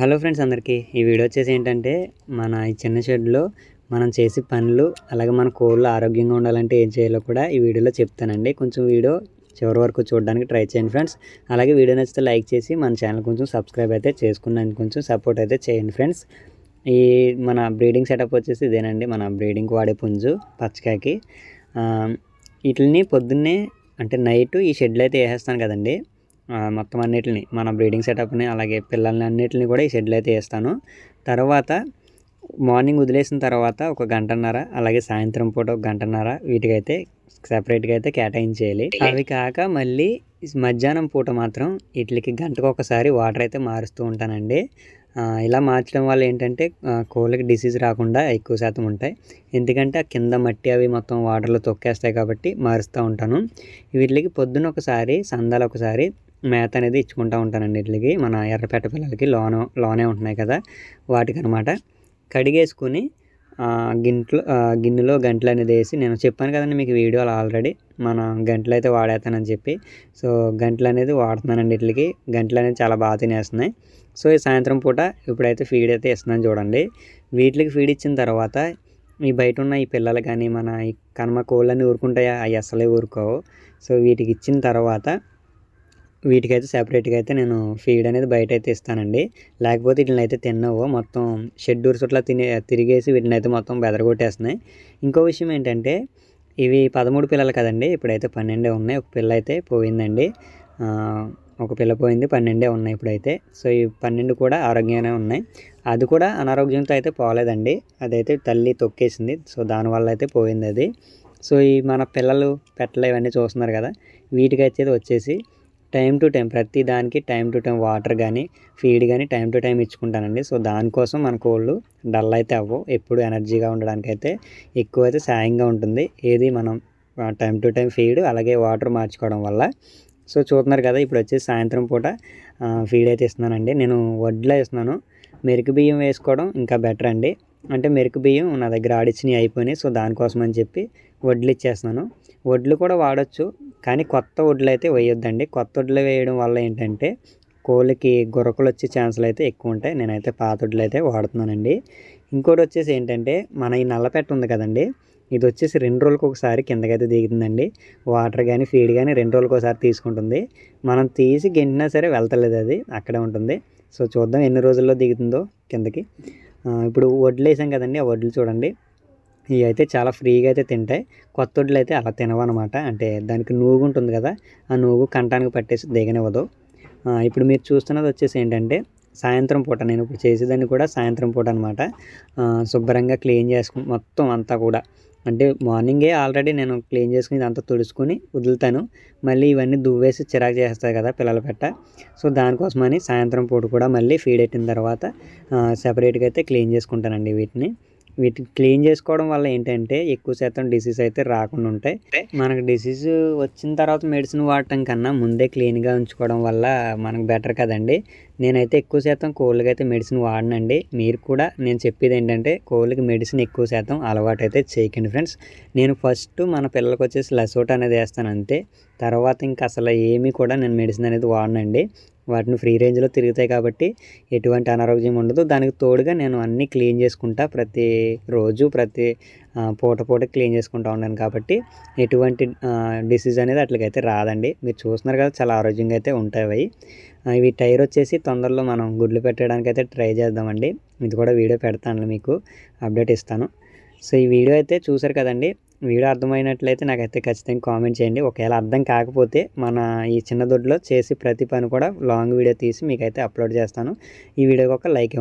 hello friends అందరికీ ఈ video వచ్చేసి ఏంటంటే మన ఈ చిన్న షెడ్లో మనం చేసే పనులు అలాగే మన కోళ్ళు ఆరోగ్యంగా ఉండాలంటే ఏం చేయాలో కూడా ఈ వీడియోలో చెప్తానండి కొంచెం వీడియో చివరి వరకు చూడడానికి ట్రై చేయండి ఫ్రెండ్స్ అలాగే వీడియో నచ్చితే లైక్ చేసి మన ఛానల్ కొంచెం సబ్స్క్రైబ్ అయితే చేసుకున్నాను కొంచెం సపోర్ట్ అయితే చేయండి ఫ్రెండ్స్ ఈ మన బ్రీడింగ్ సెటప్ వచ్చేసి ఇదేనండి మన బ్రీడింగ్కి వాడే పుంజు పచ్చకాయకి వీటిని పొద్దున్నే అంటే నైట్ ఈ షెడ్లు అయితే వేసేస్తాను కదండి మొత్తం అన్నిటిని మన బ్రీడింగ్ సెటప్ని అలాగే పిల్లల్ని అన్నిటిని కూడా ఈ షెడ్లో అయితే వేస్తాను తర్వాత మార్నింగ్ వదిలేసిన తర్వాత ఒక గంటన్నర అలాగే సాయంత్రం పూట ఒక గంటన్నర వీటికైతే సపరేట్గా అయితే కేటాయించేయాలి అవి కాక మళ్ళీ మధ్యాహ్నం పూట మాత్రం వీటికి గంటకు ఒకసారి వాటర్ అయితే మారుస్తూ ఉంటానండి ఇలా మార్చడం వల్ల ఏంటంటే కోళ్ళకి డిసీజ్ రాకుండా ఎక్కువ శాతం ఉంటాయి ఎందుకంటే ఆ కింద మట్టి అవి మొత్తం వాటర్లో తొక్కేస్తాయి కాబట్టి మారుస్తూ ఉంటాను వీటికి పొద్దున ఒకసారి సందాలు ఒకసారి మేత అనేది ఇచ్చుకుంటూ ఉంటానండి వీటికి మన ఎర్రపేట పిల్లలకి లోన లోనే ఉంటున్నాయి కదా వాటికి అనమాట కడిగేసుకుని గింట్లో గిన్నెలో గంటలు అనేది వేసి నేను చెప్పాను కదండి మీకు వీడియోలు ఆల్రెడీ మన గంటలు అయితే వాడేస్తానని చెప్పి సో గంటలు అనేది వాడుతున్నానండి వీటికి గంటలు అనేది చాలా బాగా తినేస్తున్నాయి సో ఈ సాయంత్రం పూట ఇప్పుడైతే ఫీడ్ అయితే ఇస్తున్నాను చూడండి వీటికి ఫీడ్ ఇచ్చిన తర్వాత ఈ బయట ఉన్న ఈ పిల్లలు కానీ మన ఈ కనుమ కోళ్ళని ఊరుకుంటాయా అవి అసలే ఊరుకోవు సో వీటికి ఇచ్చిన తర్వాత వీటికైతే సెపరేట్గా అయితే నేను ఫీడ్ అనేది బయట అయితే ఇస్తానండి లేకపోతే వీటిని అయితే తిన్నావు మొత్తం షెడ్యూల్స్ అట్లా తినే తిరిగేసి వీటిని అయితే మొత్తం బెదరగొట్టేస్తున్నాయి ఇంకో విషయం ఏంటంటే ఇవి పదమూడు పిల్లలు కదండి ఇప్పుడైతే పన్నెండే ఉన్నాయి ఒక పిల్ల అయితే పోయిందండి ఒక పిల్ల పోయింది పన్నెండే ఉన్నాయి ఇప్పుడైతే సో ఈ పన్నెండు కూడా ఆరోగ్యంగానే ఉన్నాయి అది కూడా అనారోగ్యంతో అయితే పోలేదండి అదైతే తల్లి తొక్కేసింది సో దానివల్ల అయితే పోయింది అది సో ఈ మన పిల్లలు పెట్టలు ఇవన్నీ చూస్తున్నారు కదా వీటికైతే వచ్చేసి టైం టు టైం ప్రతి దానికి టైం టు టైం వాటర్ కానీ ఫీడ్ కానీ టైం టు టైం ఇచ్చుకుంటానండి సో దానికోసం మన కోళ్ళు డల్ అయితే అవ్వవు ఎప్పుడు ఎనర్జీగా ఉండడానికైతే ఎక్కువ అయితే సాయంగా ఉంటుంది ఏది మనం టైం టు టైం ఫీడ్ అలాగే వాటర్ మార్చుకోవడం వల్ల సో చూస్తున్నారు కదా ఇప్పుడు వచ్చేసి సాయంత్రం పూట ఫీడ్ అయితే ఇస్తున్నానండి నేను వడ్లో వేస్తున్నాను మెరుకు బియ్యం వేసుకోవడం ఇంకా బెటర్ అండి అంటే మెరుకు బియ్యం నా దగ్గర ఆడిచ్చినవి అయిపోయినాయి సో దానికోసం అని చెప్పి వడ్లు ఇచ్చేస్తున్నాను వడ్లు కూడా వాడచ్చు కానీ కొత్త వడ్లు అయితే వేయొద్దండి కొత్త వడ్లు వేయడం వల్ల ఏంటంటే కోళ్ళకి గురకలు వచ్చే ఛాన్సులు అయితే ఎక్కువ ఉంటాయి నేనైతే పాత వడ్లు అయితే వాడుతున్నానండి ఇంకోటి వచ్చేసి ఏంటంటే మన ఈ నల్లపెట్ట ఉంది కదండి ఇది వచ్చేసి రెండు రోజులకు ఒకసారి కిందకైతే దిగుతుందండి వాటర్ కానీ ఫీడ్ కానీ రెండు రోజులకు ఒకసారి తీసుకుంటుంది మనం తీసి గెంటినా సరే వెళ్తలేదు అది అక్కడే ఉంటుంది సో చూద్దాం ఎన్ని రోజుల్లో దిగుతుందో కిందకి ఇప్పుడు వడ్లు వేసాం కదండి ఆ వడ్లు చూడండి ఇవి అయితే చాలా ఫ్రీగా అయితే తింటాయి కొత్త వడ్లు అయితే అలా అనమాట అంటే దానికి నూగు ఉంటుంది కదా ఆ నూగు కంటానికి పట్టేసి దిగనివ్వదు ఇప్పుడు మీరు చూస్తున్నది వచ్చేసి ఏంటంటే సాయంత్రం పూట నేను ఇప్పుడు చేసేదాన్ని కూడా సాయంత్రం పూట అనమాట శుభ్రంగా క్లీన్ చేసుకుని మొత్తం అంతా కూడా అంటే మార్నింగే ఆల్రెడీ నేను క్లీన్ చేసుకుని ఇదంతా తుడుచుకుని వదులుతాను మళ్ళీ ఇవన్నీ దువ్వేసి చిరాకు చేస్తాయి కదా పిల్లల పెట్ట సో దానికోసమని సాయంత్రం పూట కూడా మళ్ళీ ఫీడ్ పెట్టిన తర్వాత సపరేట్గా అయితే క్లీన్ చేసుకుంటానండి వీటిని వీటిని క్లీన్ చేసుకోవడం వల్ల ఏంటంటే ఎక్కువ శాతం డిసీజ్ అయితే రాకుండా ఉంటాయి మనకు డిసీజ్ వచ్చిన తర్వాత మెడిసిన్ వాడటం కన్నా ముందే క్లీన్గా ఉంచుకోవడం వల్ల మనకు బెటర్ కదండి నేనైతే ఎక్కువ శాతం కోళ్ళకి అయితే మెడిసిన్ వాడనండి మీరు కూడా నేను చెప్పేది ఏంటంటే కోళ్ళకి మెడిసిన్ ఎక్కువ శాతం అలవాటు అయితే చేయకండి ఫ్రెండ్స్ నేను ఫస్ట్ మన పిల్లలకు వచ్చేసి లసోట్ అనేది వేస్తాను అంతే తర్వాత ఇంకా అసలు ఏమీ కూడా నేను మెడిసిన్ అనేది వాడనండి వాటిని ఫ్రీ రేంజ్లో తిరుగుతాయి కాబట్టి ఎటువంటి అనారోగ్యం ఉండదు దానికి తోడుగా నేను అన్నీ క్లీన్ చేసుకుంటా ప్రతి రోజు ప్రతి పూట పూట క్లీన్ చేసుకుంటూ ఉన్నాను కాబట్టి ఎటువంటి డిసీజ్ అనేది అట్లకైతే రాదండి మీరు చూస్తున్నారు కదా చాలా ఆరోగ్యంగా అయితే ఉంటాయి అవి ఇవి టైర్ వచ్చేసి తొందరలో మనం గుడ్లు పెట్టడానికి అయితే ట్రై చేద్దామండి ఇది కూడా వీడియో పెడతాను మీకు అప్డేట్ ఇస్తాను సో ఈ వీడియో అయితే చూసారు కదండి వీడియో అర్థమైనట్లయితే నాకైతే ఖచ్చితంగా కామెంట్ చేయండి ఒకవేళ అర్థం కాకపోతే మన ఈ చిన్న దొడ్లో చేసి ప్రతి పని కూడా లాంగ్ వీడియో తీసి మీకైతే అప్లోడ్ చేస్తాను ఈ వీడియోకి ఒక లైక్ ఇవ్వండి